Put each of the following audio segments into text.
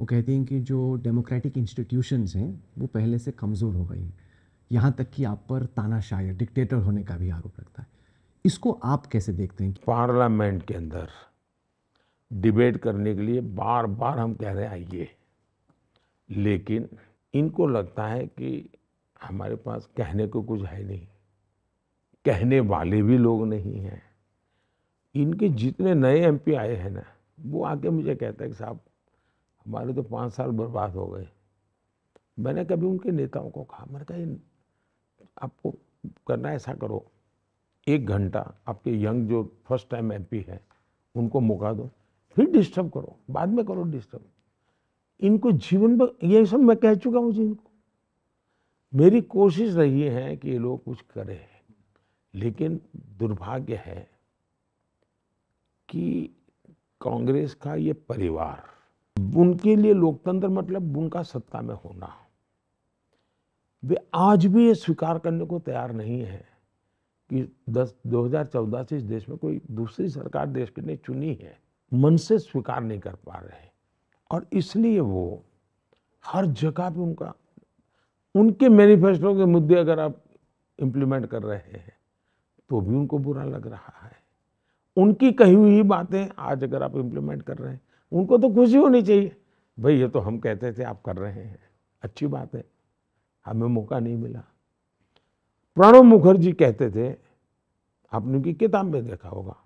वो कहते हैं कि जो डेमोक्रेटिक इंस्टीट्यूशंस हैं वो पहले से कमज़ोर हो गई हैं यहाँ तक कि आप पर तानाशाह डिक्टेटर होने का भी आरोप लगता है इसको आप कैसे देखते हैं पार्लियामेंट के अंदर डिबेट करने के लिए बार बार हम कह रहे हैं आइए लेकिन इनको लगता है कि हमारे पास कहने को कुछ है नहीं कहने वाले भी लोग नहीं हैं इनके जितने नए एमपी आए हैं ना वो आके मुझे कहता है कि साहब हमारे तो पाँच साल बर्बाद हो गए मैंने कभी उनके नेताओं को कहा मैंने कहा आपको करना ऐसा करो एक घंटा आपके यंग जो फर्स्ट टाइम एमपी हैं उनको मौका दो फिर डिस्टर्ब करो बाद में करो डिस्टर्ब इनको जीवन में ये सब मैं कह चुका हूँ इनको मेरी कोशिश रही है कि ये लोग कुछ करें लेकिन दुर्भाग्य है कि कांग्रेस का ये परिवार उनके लिए लोकतंत्र मतलब उनका सत्ता में होना वे आज भी ये स्वीकार करने को तैयार नहीं है कि दस चौदह से इस देश में कोई दूसरी सरकार देश के लिए चुनी है मन से स्वीकार नहीं कर पा रहे और इसलिए वो हर जगह पे उनका उनके मैनिफेस्टो के मुद्दे अगर आप इम्प्लीमेंट कर रहे हैं तो भी उनको बुरा लग रहा है उनकी कही हुई बातें आज अगर आप इम्प्लीमेंट कर रहे हैं उनको तो खुशी होनी चाहिए भाई ये तो हम कहते थे आप कर रहे हैं अच्छी बात है हमें मौका नहीं मिला प्रणब मुखर्जी कहते थे आपने उनकी किताब में देखा होगा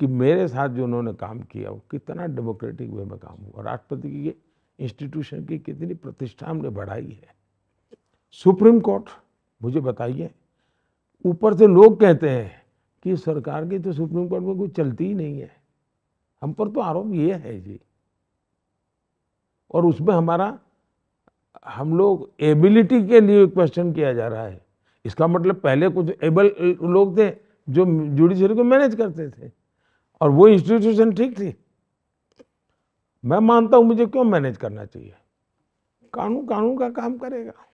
कि मेरे साथ जो उन्होंने काम किया वो कितना डेमोक्रेटिक वे में काम हुआ राष्ट्रपति की इंस्टीट्यूशन की कितनी प्रतिष्ठा हमने बढ़ाई है सुप्रीम कोर्ट मुझे बताइए ऊपर से लोग कहते हैं कि सरकार की तो सुप्रीम कोर्ट में कोई चलती ही नहीं है हम पर तो आरोप ये है जी और उसमें हमारा हम लोग एबिलिटी के लिए क्वेश्चन किया जा रहा है इसका मतलब पहले कुछ एबल लोग थे जो जुडिशरी को मैनेज करते थे और वो इंस्टीट्यूशन ठीक थी मैं मानता हूँ मुझे क्यों मैनेज करना चाहिए कानून कानून का काम करेगा